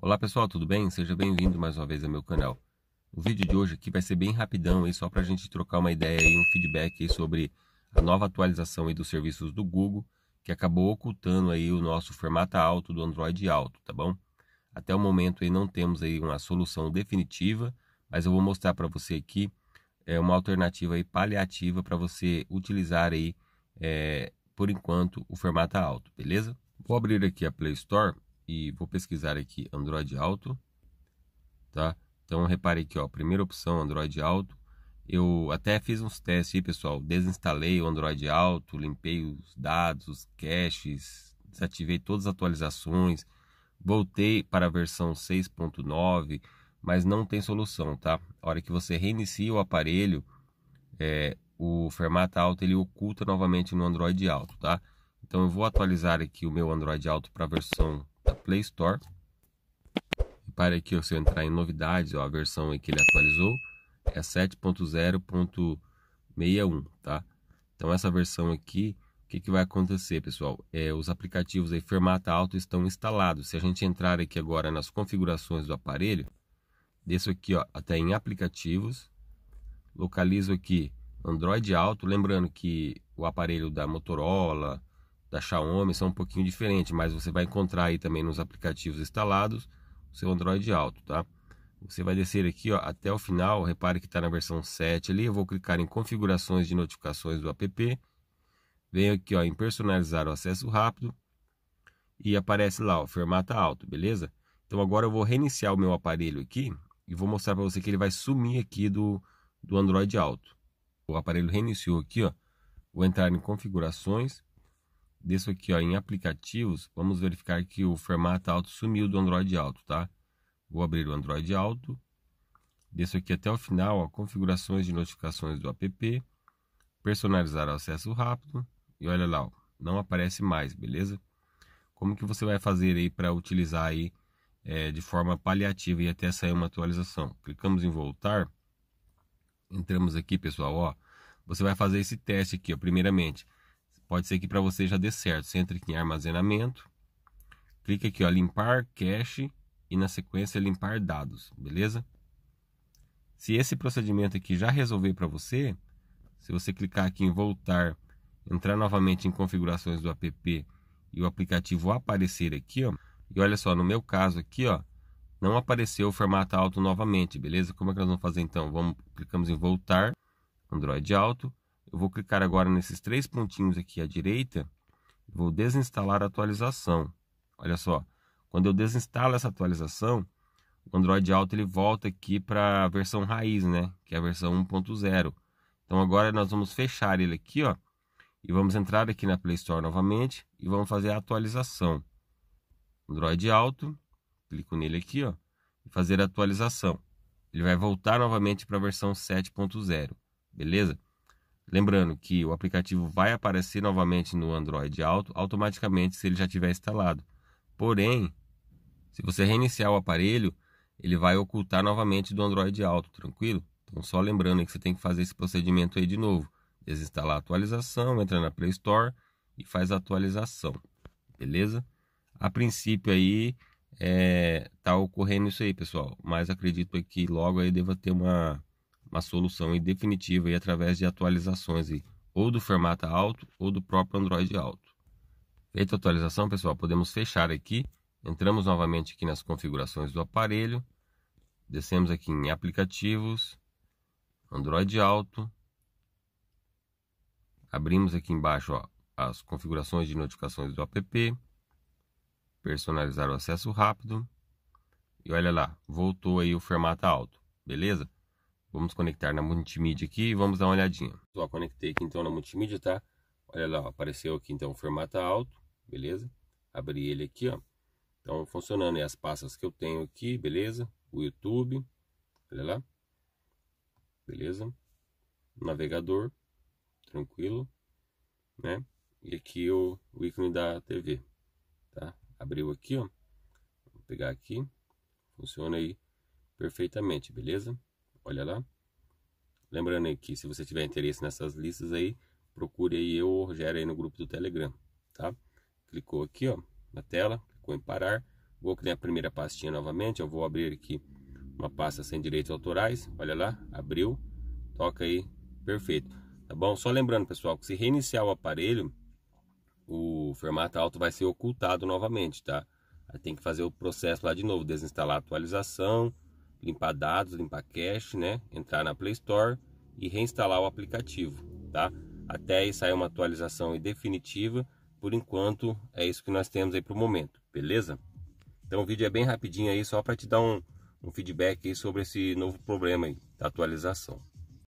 Olá pessoal, tudo bem? Seja bem-vindo mais uma vez ao meu canal. O vídeo de hoje aqui vai ser bem rapidão, aí, só para a gente trocar uma ideia e um feedback aí, sobre a nova atualização aí, dos serviços do Google, que acabou ocultando aí, o nosso formato alto do Android alto, tá bom? Até o momento aí, não temos aí, uma solução definitiva, mas eu vou mostrar para você aqui é, uma alternativa aí, paliativa para você utilizar aí, é, por enquanto, o formato alto, beleza? Vou abrir aqui a Play Store e vou pesquisar aqui Android Auto, tá? Então repare aqui, ó, primeira opção Android Auto. Eu até fiz uns testes aí, pessoal, desinstalei o Android Auto, limpei os dados, os caches, desativei todas as atualizações, voltei para a versão 6.9, mas não tem solução, tá? A hora que você reinicia o aparelho, é, o Fermata Auto ele oculta novamente no Android Auto, tá? Então eu vou atualizar aqui o meu Android Auto para a versão Play Store. Repare aqui, ó, se eu entrar em novidades, ó, a versão que ele atualizou é 7.0.61, tá? Então essa versão aqui, o que, que vai acontecer, pessoal? É, os aplicativos aí Fermata Alto estão instalados. Se a gente entrar aqui agora nas configurações do aparelho, desço aqui ó, até em aplicativos, localizo aqui Android Alto, lembrando que o aparelho da Motorola, da Xiaomi são um pouquinho diferentes, mas você vai encontrar aí também nos aplicativos instalados o seu Android Auto, tá? Você vai descer aqui ó, até o final, repare que está na versão 7 ali, eu vou clicar em configurações de notificações do app, venho aqui ó, em personalizar o acesso rápido e aparece lá, o fermata alto, beleza? Então agora eu vou reiniciar o meu aparelho aqui e vou mostrar para você que ele vai sumir aqui do, do Android Auto. O aparelho reiniciou aqui, ó, vou entrar em configurações Desço aqui ó, em aplicativos, vamos verificar que o formato alto sumiu do Android alto, tá? Vou abrir o Android alto, desço aqui até o final, ó, configurações de notificações do app, personalizar acesso rápido e olha lá, ó, não aparece mais, beleza? Como que você vai fazer aí para utilizar aí é, de forma paliativa e até sair uma atualização? Clicamos em voltar, entramos aqui pessoal, ó, você vai fazer esse teste aqui, ó, primeiramente, Pode ser que para você já dê certo. Você entra aqui em armazenamento, clica aqui, ó, limpar cache e na sequência limpar dados, beleza? Se esse procedimento aqui já resolver para você, se você clicar aqui em voltar, entrar novamente em configurações do app e o aplicativo aparecer aqui, ó, e olha só, no meu caso aqui, ó, não apareceu o formato alto novamente, beleza? Como é que nós vamos fazer então? Vamos, clicamos em voltar, Android alto, eu vou clicar agora nesses três pontinhos aqui à direita, vou desinstalar a atualização. Olha só, quando eu desinstalo essa atualização, o Android Auto ele volta aqui para a versão raiz, né? Que é a versão 1.0. Então agora nós vamos fechar ele aqui, ó, e vamos entrar aqui na Play Store novamente e vamos fazer a atualização. Android Auto, clico nele aqui, ó, e fazer a atualização. Ele vai voltar novamente para a versão 7.0, beleza? Lembrando que o aplicativo vai aparecer novamente no Android Auto automaticamente se ele já tiver instalado. Porém, se você reiniciar o aparelho, ele vai ocultar novamente do Android Auto, tranquilo? Então só lembrando que você tem que fazer esse procedimento aí de novo. Desinstalar a atualização, entra na Play Store e faz a atualização. Beleza? A princípio aí é, tá ocorrendo isso aí, pessoal. Mas acredito que logo aí deva ter uma uma solução e definitiva e através de atualizações e, ou do formato alto ou do próprio Android alto. Feita a atualização, pessoal, podemos fechar aqui. Entramos novamente aqui nas configurações do aparelho. Descemos aqui em aplicativos, Android alto. Abrimos aqui embaixo ó, as configurações de notificações do app. Personalizar o acesso rápido. E olha lá, voltou aí o formato alto, beleza? Vamos conectar na multimídia aqui e vamos dar uma olhadinha. Só conectei aqui então na multimídia, tá? Olha lá, ó, apareceu aqui então o formato tá alto, beleza? Abri ele aqui, ó. Então funcionando aí as pastas que eu tenho aqui, beleza? O YouTube, olha lá. Beleza? Navegador, tranquilo, né? E aqui o, o ícone da TV, tá? Abriu aqui, ó. Vou pegar aqui. Funciona aí perfeitamente, beleza? Olha lá. Lembrando que se você tiver interesse nessas listas aí, procure aí eu ou Rogério aí no grupo do Telegram, tá? Clicou aqui, ó, na tela, clicou em parar. Vou criar a primeira pastinha novamente, eu vou abrir aqui uma pasta sem direitos autorais, olha lá, abriu, toca aí, perfeito. Tá bom? Só lembrando, pessoal, que se reiniciar o aparelho, o formato alto vai ser ocultado novamente, tá? Aí tem que fazer o processo lá de novo, desinstalar a atualização, limpar dados, limpar cache, né? Entrar na Play Store e reinstalar o aplicativo, tá? Até aí sair uma atualização definitiva. Por enquanto, é isso que nós temos aí para o momento, beleza? Então o vídeo é bem rapidinho aí, só para te dar um, um feedback aí sobre esse novo problema aí da atualização.